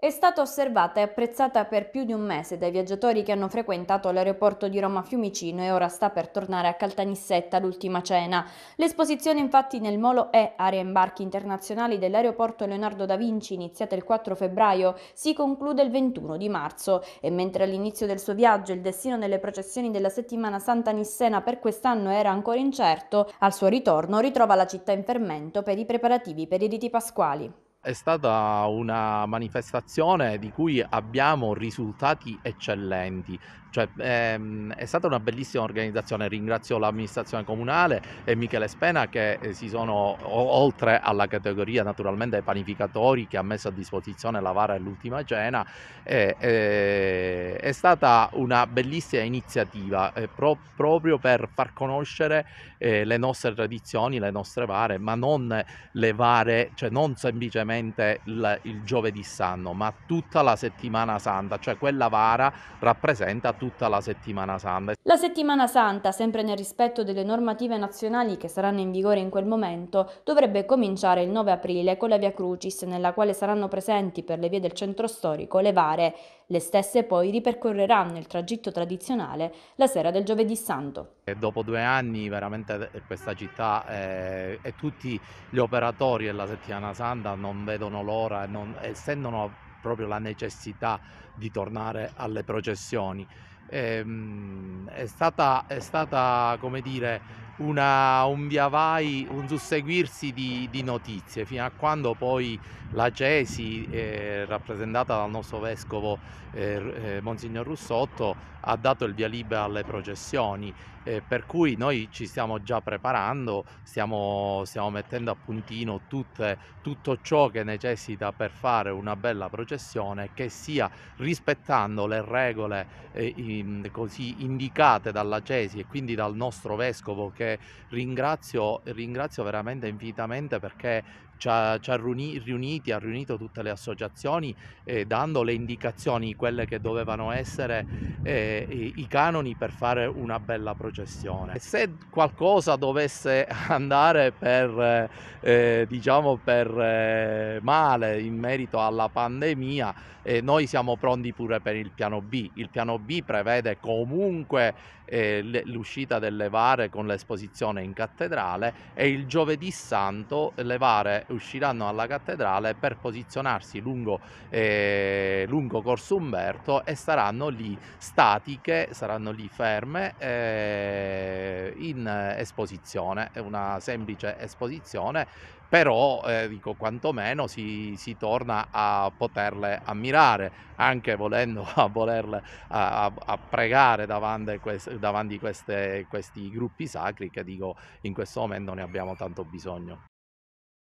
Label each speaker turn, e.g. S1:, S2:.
S1: è stata osservata e apprezzata per più di un mese dai viaggiatori che hanno frequentato l'aeroporto di Roma Fiumicino e ora sta per tornare a Caltanissetta l'ultima cena. L'esposizione infatti nel molo E, area imbarchi internazionali dell'aeroporto Leonardo da Vinci, iniziata il 4 febbraio, si conclude il 21 di marzo e mentre all'inizio del suo viaggio il destino delle processioni della settimana Santa Nissena per quest'anno era ancora incerto, al suo ritorno ritrova la città in fermento per i preparativi per i riti pasquali.
S2: È stata una manifestazione di cui abbiamo risultati eccellenti cioè, ehm, è stata una bellissima organizzazione, ringrazio l'amministrazione comunale e Michele Spena che eh, si sono, oltre alla categoria naturalmente dei panificatori che ha messo a disposizione la vara e l'ultima cena, eh, eh, è stata una bellissima iniziativa eh, pro- proprio per far conoscere eh, le nostre tradizioni, le nostre vare, ma non le vare, cioè non semplicemente il, il giovedì sanno, ma tutta la settimana santa, cioè quella vara rappresenta tutta la settimana santa.
S1: La settimana santa, sempre nel rispetto delle normative nazionali che saranno in vigore in quel momento, dovrebbe cominciare il 9 aprile con la Via Crucis, nella quale saranno presenti per le vie del centro storico le vare. Le stesse poi ripercorreranno il tragitto tradizionale la sera del giovedì santo.
S2: E dopo due anni veramente eh, questa città eh, e tutti gli operatori della settimana santa non vedono l'ora e, non, e proprio la necessità di tornare alle processioni. Ehm, è, stata, è stata, come dire, una, un via vai, un susseguirsi di, di, notizie, fino a quando poi la Cesi, eh, rappresentata dal nostro vescovo eh, eh, Monsignor Russotto, ha dato il via libera alle processioni, eh, per cui noi ci stiamo già preparando, stiamo, stiamo mettendo a puntino tutte, tutto ciò che necessita per fare una bella processione che sia rispettando le regole eh, in, così indicate dalla Cesi e quindi dal nostro vescovo che ringrazio, ringrazio veramente infinitamente perché ci ha, ci ha riuni, riuniti, ha riunito tutte le associazioni eh, dando le indicazioni, quelle che dovevano essere eh, i, i canoni per fare una bella processione. Se qualcosa dovesse andare per, eh, diciamo per eh, male in merito alla pandemia, eh, noi siamo pronti pure per il piano B. Il piano B prevede comunque eh, l'uscita delle vare con l'esposizione in cattedrale e il giovedì santo le vare usciranno dalla cattedrale per posizionarsi lungo, eh, lungo Corso Umberto e saranno lì statiche, saranno lì ferme eh, in esposizione, è una semplice esposizione però eh, dico quantomeno si, si, torna a poterle ammirare anche volendo a volerle a, a, pregare davanti, queste, davanti queste, questi gruppi sacri che dico in questo momento ne abbiamo tanto bisogno